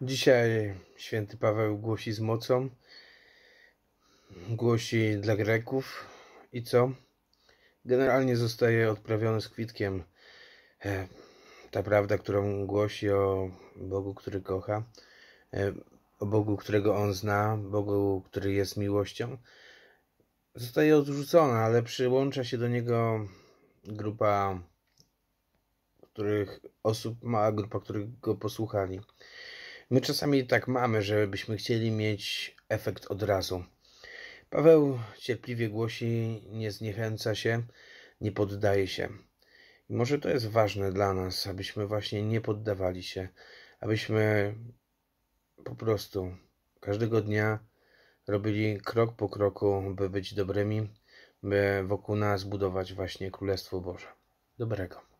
Dzisiaj święty Paweł głosi z mocą, głosi dla Greków i co? Generalnie zostaje odprawiony z kwitkiem. E, ta prawda, którą głosi o Bogu, który kocha, e, o Bogu, którego on zna, Bogu, który jest miłością, zostaje odrzucona, ale przyłącza się do niego grupa których osób ma, grupa których go posłuchali. My czasami tak mamy, że byśmy chcieli mieć efekt od razu. Paweł cierpliwie głosi, nie zniechęca się, nie poddaje się. I może to jest ważne dla nas, abyśmy właśnie nie poddawali się, abyśmy po prostu każdego dnia robili krok po kroku, by być dobrymi, by wokół nas budować właśnie Królestwo Boże. Dobrego.